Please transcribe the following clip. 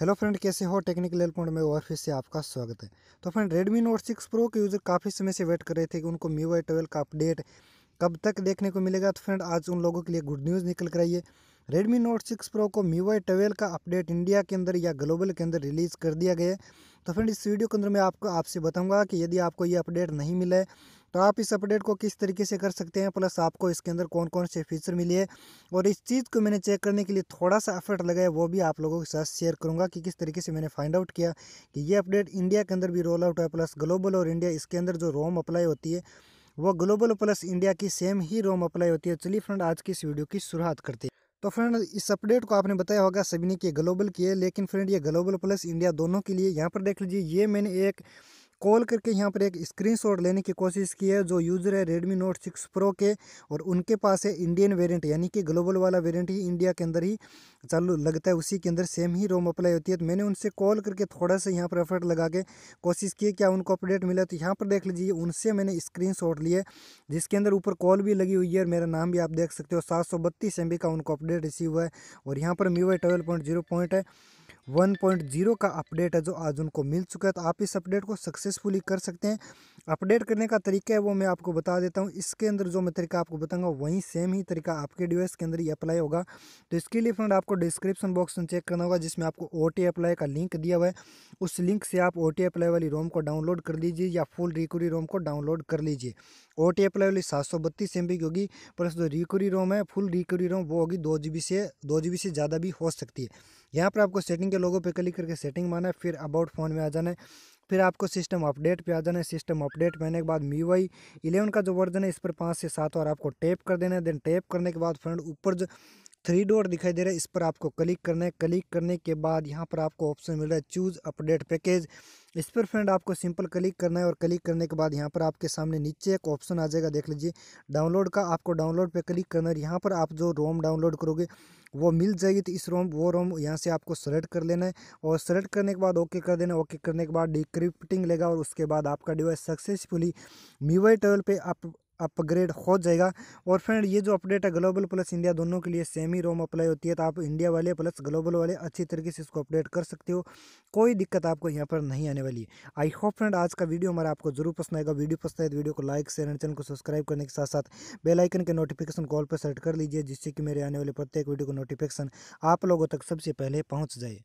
hello friend कैसे हो technical help में और फिर से आपका स्वागत है तो friend Redmi Note six Pro के यूज़र काफ़ी समय से वेट कर रहे थे कि उनको मी वाई ट्वेल्व का अपडेट कब तक देखने को मिलेगा तो फ्रेंड आज उन लोगों के लिए गुड न्यूज़ निकल कर आई है रेडमी नोट सिक्स प्रो को मी वाई ट्वेल्व का अपडेट इंडिया के अंदर या ग्लोबल के अंदर रिलीज़ कर दिया गया है तो फ्रेंड इस वीडियो के अंदर मैं आपको आपसे बताऊँगा कि यदि आपको ये अपडेट नहीं मिला है तो आप इस अपडेट को किस तरीके से कर सकते हैं प्लस आपको इसके अंदर कौन कौन से फीचर मिले हैं और इस चीज़ को मैंने चेक करने के लिए थोड़ा सा एफर्ट लगाया वो भी आप लोगों के साथ शेयर करूँगा कि किस तरीके से मैंने फाइंड आउट किया कि ये अपडेट इंडिया के अंदर भी रोल आउट है प्लस ग्लोबल और इंडिया इसके अंदर जो रोम अप्लाई होती है वो ग्लोबल प्लस इंडिया की सेम ही रोम अप्लाई होती है तो चलिए फ्रेंड आज की इस वीडियो की शुरुआत करते हैं तो फ्रेंड इस अपडेट को आपने बताया होगा सभी ने कि ग्लोबल की है लेकिन फ्रेंड ये ग्लोबल प्लस इंडिया दोनों के लिए यहाँ पर देख लीजिए ये मैंने एक कॉल करके यहाँ पर एक स्क्रीनशॉट लेने की कोशिश की है जो यूज़र है रेडमी नोट सिक्स प्रो के और उनके पास है इंडियन वेरिएंट यानी कि ग्लोबल वाला वेरिएंट ही इंडिया के अंदर ही चालू लगता है उसी के अंदर सेम ही रोम अप्लाई होती है तो मैंने उनसे कॉल करके थोड़ा सा यहाँ पर एफर्ट लगा के कोशिश की क्या उनको अपडेट मिला तो यहाँ पर देख लीजिए उनसे मैंने स्क्रीन लिए जिसके अंदर ऊपर कॉल भी लगी हुई है और मेरा नाम भी आप देख सकते हो सात सौ बत्तीस एम बी का उनको अपडेट रिसीव हुआ है और यहाँ पर MIUI twelve point zero point है वन पॉइंट जीरो का अपडेट है जो आज उनको मिल चुका है तो आप इस अपडेट को सक्सेस सक्सेसफुली कर सकते हैं अपडेट करने का तरीका है वो मैं आपको बता देता हूँ इसके अंदर जो मैं तरीका आपको बताऊँगा वहीं सेम ही तरीका आपके डिवाइस के अंदर ही अप्लाई होगा तो इसके लिए फ्रेंड आपको डिस्क्रिप्शन बॉक्स में चेक करना होगा जिसमें आपको ओ अप्लाई का लिंक दिया हुआ है उस लिंक से आप ओ अप्लाई वाली रोम को डाउनलोड कर लीजिए या फुल रिकोरी रोम को डाउनलोड कर लीजिए ओ अप्लाई वाली सात सौ बत्तीस एम बी की होगी प्लस जो रिकोरी रोम है फुल रिकोरी रोम वो होगी दो जी बी से दो जी बी से ज़्यादा भी हो सकती है यहाँ पर आपको सेटिंग के लोगों पर क्लिक करके सेटिंग माना है फिर अबाउट फ़ोन में आ जाना है फिर आपको सिस्टम अपडेट पे आ जाना है सिस्टम अपडेट में आने के बाद मी वाई इलेवन का जो वर्जन है इस पर पाँच से सात बार आपको टैप कर देना है देन टैप करने के बाद फ्रेंड ऊपर जो थ्री डोर दिखाई दे रहा है इस पर आपको क्लिक करना है क्लिक करने के बाद यहाँ पर आपको ऑप्शन मिल रहा है चूज़ अपडेट पैकेज इस पर फ्रेंड आपको सिंपल क्लिक करना है और क्लिक करने के बाद यहाँ पर आपके सामने नीचे एक ऑप्शन आ जाएगा देख लीजिए डाउनलोड का आपको डाउनलोड पर क्लिक करना है यहाँ पर आप जो रोम डाउनलोड करोगे वो मिल जाएगी तो इस रोम वो रोम यहाँ से आपको सेलेक्ट कर लेना है और सेलेक्ट करने के बाद ओके कर देना ओके करने के बाद डिक्रिप्टिंग लेगा और उसके बाद आपका डिवाइस सक्सेसफुली मीवाई ट्रेवल पर आप अपग्रेड हो जाएगा और फ्रेंड ये जो अपडेट है ग्लोबल प्लस इंडिया दोनों के लिए सेम ही रोम अप्लाई होती है तो आप इंडिया वाले प्लस ग्लोबल वाले अच्छी तरीके से इसको अपडेट कर सकते हो कोई दिक्कत आपको यहाँ पर नहीं आने वाली है आई होप फ्रेंड आज का वीडियो हमारा आपको जरूर पसंद आएगा वीडियो पसंद आए तो वीडियो को लाइक शेयर एंड चैनल को सब्सक्राइब करने के साथ साथ बेलाइकन के नोटिफिकेशन कॉल पर सेट कर लीजिए जिससे कि मेरे आने वाले प्रत्येक वीडियो को नोटिफिकेशन आप लोगों तक सबसे पहले पहुँच जाए